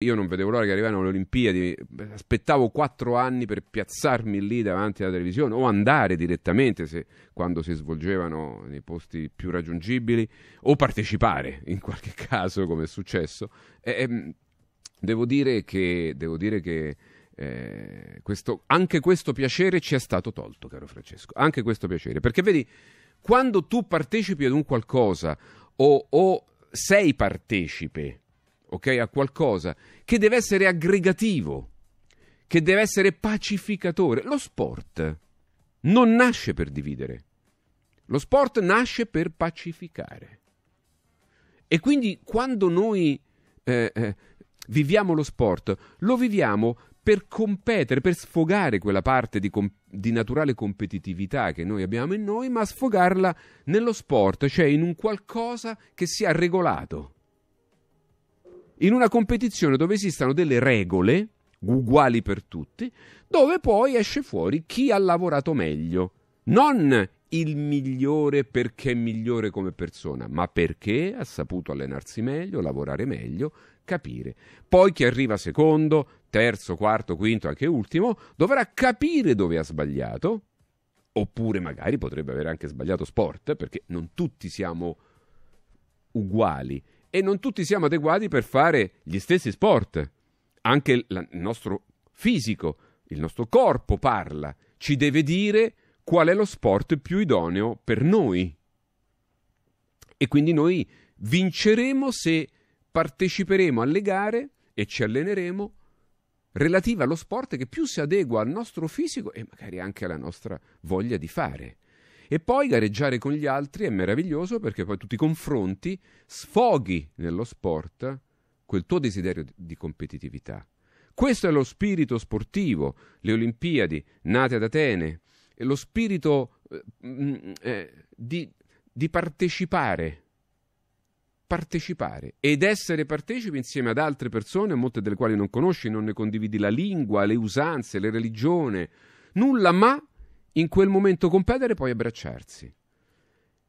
Io non vedevo l'ora che arrivavano le Olimpiadi, aspettavo quattro anni per piazzarmi lì davanti alla televisione o andare direttamente se, quando si svolgevano nei posti più raggiungibili o partecipare in qualche caso come è successo. E, ehm, devo dire che, devo dire che eh, questo, anche questo piacere ci è stato tolto, caro Francesco, anche questo piacere. Perché vedi, quando tu partecipi ad un qualcosa o, o sei partecipe, ok? a qualcosa che deve essere aggregativo, che deve essere pacificatore. Lo sport non nasce per dividere, lo sport nasce per pacificare. E quindi quando noi eh, eh, viviamo lo sport, lo viviamo per competere, per sfogare quella parte di, com- di, naturale competitività che noi abbiamo in noi, ma sfogarla nello sport, cioè in un qualcosa che sia regolato in una competizione dove esistano delle regole uguali per tutti, dove poi esce fuori chi ha lavorato meglio, non il migliore perché è migliore come persona, ma perché ha saputo allenarsi meglio, lavorare meglio, capire. Poi chi arriva secondo, terzo, quarto, quinto, anche ultimo, dovrà capire dove ha sbagliato, oppure magari potrebbe aver anche sbagliato sport, perché non tutti siamo uguali e non tutti siamo adeguati per fare gli stessi sport. Anche il nostro fisico, il nostro corpo parla, ci deve dire qual è lo sport più idoneo per noi. E quindi noi vinceremo se parteciperemo alle gare e ci alleneremo relativa allo sport che più si adegua al nostro fisico e magari anche alla nostra voglia di fare. E poi gareggiare con gli altri è meraviglioso perché poi tu ti confronti, sfoghi nello sport quel tuo desiderio di competitività. Questo è lo spirito sportivo, le Olimpiadi nate ad Atene, è lo spirito eh, mm, eh, di, di partecipare partecipare ed essere partecipi insieme ad altre persone, molte delle quali non conosci, non ne condividi la lingua, le usanze, la religione, nulla, ma in quel momento competere e poi abbracciarsi.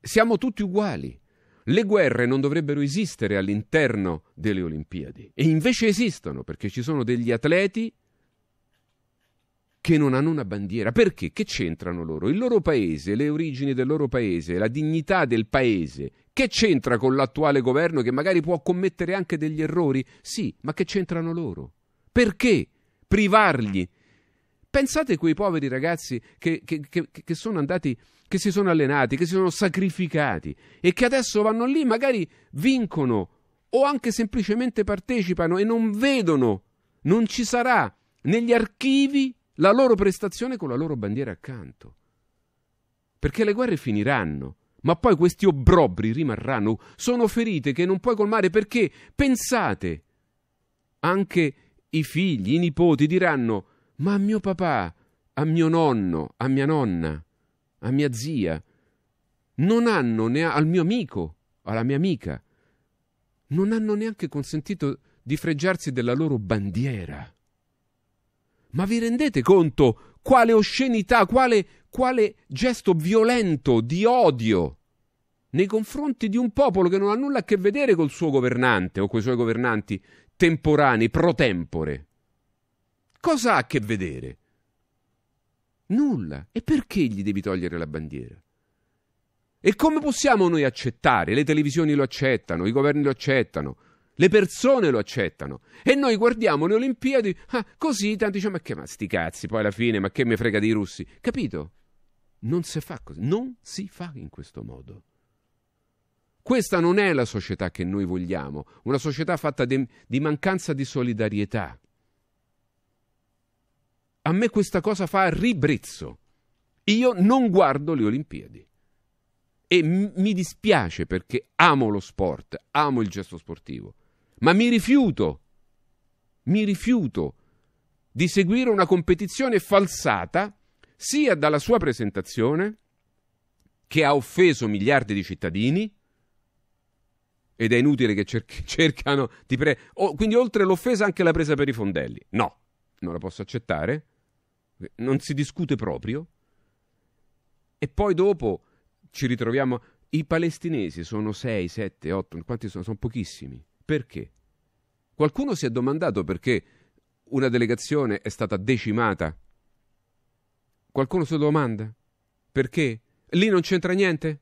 Siamo tutti uguali. Le guerre non dovrebbero esistere all'interno delle Olimpiadi e invece esistono perché ci sono degli atleti che non hanno una bandiera. Perché? Che c'entrano loro? Il loro paese, le origini del loro paese, la dignità del paese. Che c'entra con l'attuale governo che magari può commettere anche degli errori? Sì, ma che c'entrano loro? Perché privargli Pensate a quei poveri ragazzi che, che, che, che, sono andati, che si sono allenati, che si sono sacrificati e che adesso vanno lì, magari vincono o anche semplicemente partecipano e non vedono, non ci sarà negli archivi la loro prestazione con la loro bandiera accanto. Perché le guerre finiranno, ma poi questi obbrobri rimarranno, sono ferite che non puoi colmare perché pensate, anche i figli, i nipoti diranno ma a mio papà, a mio nonno, a mia nonna, a mia zia. Non hanno neanche al mio amico, alla mia amica. Non hanno neanche consentito di freggiarsi della loro bandiera. Ma vi rendete conto quale oscenità, quale, quale gesto violento di odio nei confronti di un popolo che non ha nulla a che vedere col suo governante o coi suoi governanti temporanei, pro tempore? Cosa ha a che vedere? Nulla. E perché gli devi togliere la bandiera? E come possiamo noi accettare? Le televisioni lo accettano, i governi lo accettano, le persone lo accettano. E noi guardiamo le Olimpiadi ah, così, tanto diciamo, ma che ma sti cazzi, poi alla fine, ma che me frega dei russi. Capito? Non si fa così, non si fa in questo modo. Questa non è la società che noi vogliamo, una società fatta di, di mancanza di solidarietà. A me questa cosa fa ribrezzo. Io non guardo le Olimpiadi. E mi dispiace perché amo lo sport, amo il gesto sportivo, ma mi rifiuto, mi rifiuto di seguire una competizione falsata sia dalla sua presentazione, che ha offeso miliardi di cittadini, ed è inutile che cer- cercano di pre... Oh, quindi oltre l'offesa anche la presa per i fondelli. No, non la posso accettare non si discute proprio. E poi dopo ci ritroviamo. I palestinesi sono 6, 7, 8, quanti sono? Sono pochissimi. Perché? Qualcuno si è domandato perché una delegazione è stata decimata. Qualcuno si domanda perché? Lì non c'entra niente?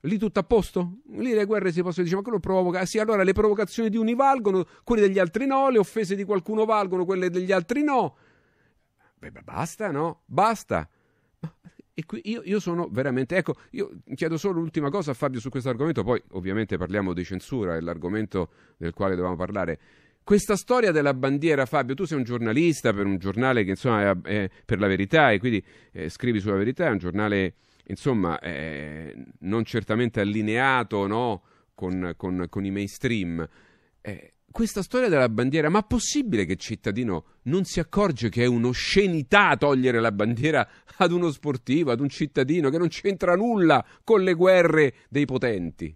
Lì tutto a posto? Lì le guerre si possono dire, ma quello provoca. Ah sì, allora le provocazioni di uni valgono, quelle degli altri no, le offese di qualcuno valgono, quelle degli altri no beh, basta, no? Basta. E qui io, io, sono veramente. Ecco, io chiedo solo l'ultima cosa a Fabio su questo argomento, poi ovviamente parliamo di censura, è l'argomento del quale dovevamo parlare. Questa storia della bandiera, Fabio, tu sei un giornalista per un giornale che insomma è, per la verità e quindi eh, scrivi sulla verità, è un giornale insomma eh, non certamente allineato no? con, con, con, i mainstream. Eh, questa storia della bandiera, ma possibile che il cittadino non si accorge che è un'oscenità togliere la bandiera ad uno sportivo, ad un cittadino che non c'entra nulla con le guerre dei potenti?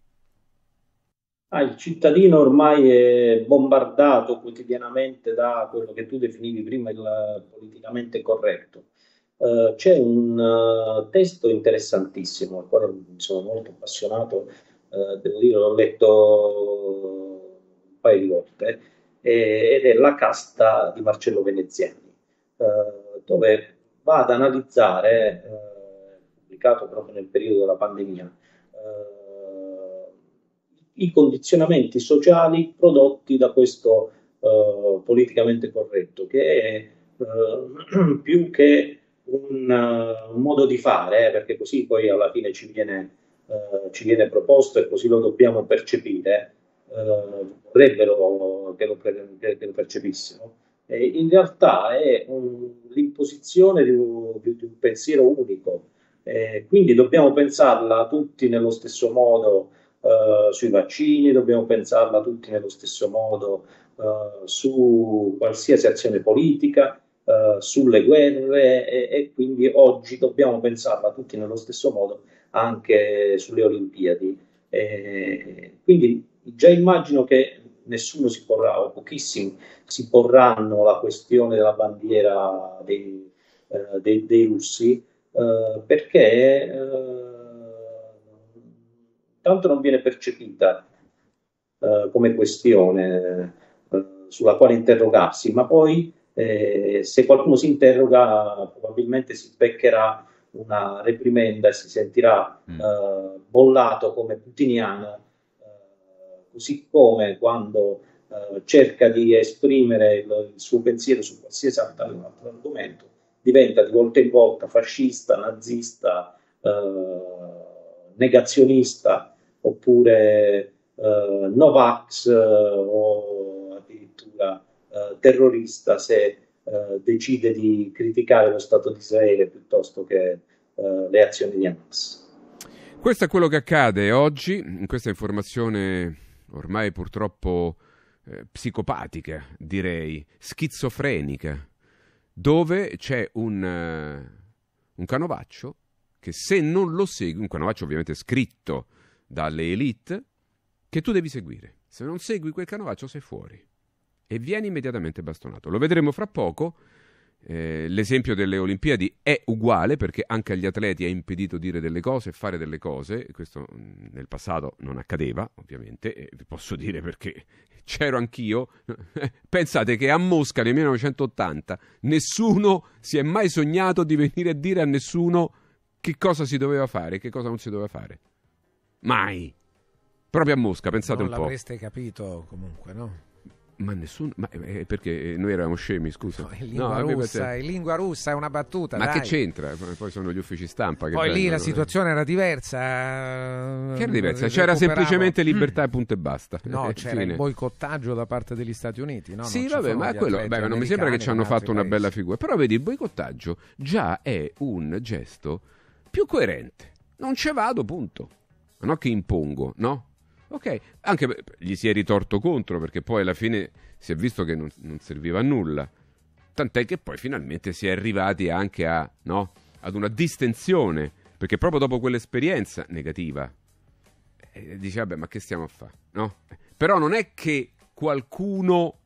Ah, il cittadino ormai è bombardato quotidianamente da quello che tu definivi prima il politicamente corretto. Uh, c'è un uh, testo interessantissimo al quale mi sono molto appassionato, uh, devo dire, l'ho letto paio di volte, eh, ed è La casta di Marcello Veneziani, eh, dove va ad analizzare, eh, pubblicato proprio nel periodo della pandemia, eh, i condizionamenti sociali prodotti da questo eh, politicamente corretto, che è più che un, un, modo di fare, perché così poi alla fine ci viene, eh, ci viene proposto e così lo dobbiamo percepire, eh, vorrebbero che lo, che, che lo percepissero. E in realtà è un, l'imposizione di un, di un, pensiero unico, e quindi dobbiamo pensarla tutti nello stesso modo eh, sui vaccini, dobbiamo pensarla tutti nello stesso modo eh, su qualsiasi azione politica, eh, sulle guerre e, e quindi oggi dobbiamo pensarla tutti nello stesso modo anche sulle Olimpiadi. E quindi già immagino che nessuno si porrà, o pochissimi si porranno la questione della bandiera dei, eh, dei, dei russi, eh, perché eh, tanto non viene percepita eh, come questione eh, sulla quale interrogarsi, ma poi eh, se qualcuno si interroga probabilmente si beccherà una reprimenda e si sentirà mm. bollato come putiniano così come quando eh, cerca di esprimere il, il, suo pensiero su qualsiasi altro argomento, diventa di volta in volta fascista, nazista, eh, negazionista oppure eh, Novax eh, o addirittura eh, terrorista se eh, decide di criticare lo Stato di Israele piuttosto che le azioni di Hamas. Questo è quello che accade oggi, questa informazione ormai purtroppo eh, psicopatiche, direi, schizofreniche, dove c'è un, uh, un canovaccio che se non lo segui, un canovaccio ovviamente scritto dalle elite, che tu devi seguire. Se non segui quel canovaccio sei fuori e vieni immediatamente bastonato. Lo vedremo fra poco eh, l'esempio delle Olimpiadi è uguale perché anche agli atleti è impedito dire delle cose, e fare delle cose, questo mm, nel passato non accadeva ovviamente, e vi posso dire perché c'ero anch'io, pensate che a Mosca nel 1980 nessuno si è mai sognato di venire a dire a nessuno che cosa si doveva fare e che cosa non si doveva fare, mai, proprio a Mosca, pensate non un po'. Non l'avreste capito comunque, no? Ma nessuno, ma eh, eh perché eh, noi eravamo scemi, scusa. No, lingua, no, russa, è lingua russa, è una battuta. Ma dai. che c'entra? Poi sono gli uffici stampa. Che Poi vengono, lì la eh. situazione eh. era diversa. Che era diversa? C'era semplicemente mm. libertà e punto e basta. No, c'era Fine. il boicottaggio da parte degli Stati Uniti. No? Sì, non vabbè, ma quello, beh, non mi sembra che ci hanno fatto una paesi. bella figura. Però vedi, il boicottaggio già è un gesto più coerente. Non ce vado, punto. Non che impongo, no? Ok, anche gli si è ritorto contro perché poi alla fine si è visto che non, non serviva a nulla. Tant'è che poi finalmente si è arrivati anche a, no, ad una distensione, perché proprio dopo quell'esperienza negativa eh, dice vabbè ma che stiamo a fare, no? Però non è che qualcuno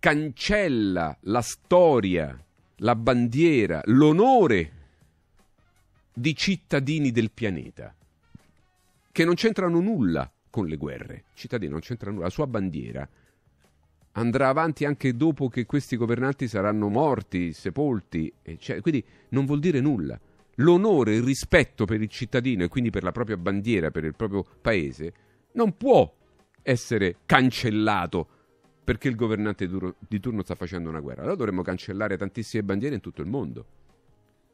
cancella la storia, la bandiera, l'onore di cittadini del pianeta che non c'entrano nulla con le guerre. Cittadino non c'entra nulla, la sua bandiera andrà avanti anche dopo che questi governanti saranno morti, sepolti, eccetera. quindi non vuol dire nulla. L'onore, il rispetto per il cittadino e quindi per la propria bandiera, per il proprio paese, non può essere cancellato perché il governante di turno sta facendo una guerra. Allora dovremmo cancellare tantissime bandiere in tutto il mondo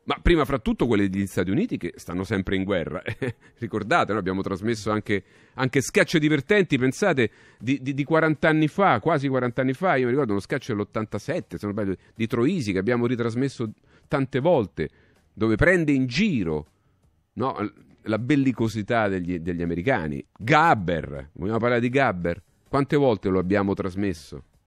ma prima fra tutto quelle degli Stati Uniti che stanno sempre in guerra. Ricordate, noi abbiamo trasmesso anche, anche schiacce divertenti, pensate, di, di, di, 40 anni fa, quasi 40 anni fa, io mi ricordo uno sketch dell'87, se non sbaglio, di Troisi che abbiamo ritrasmesso tante volte, dove prende in giro no, la bellicosità degli, degli americani. Gabber, vogliamo parlare di Gabber? Quante volte lo abbiamo trasmesso?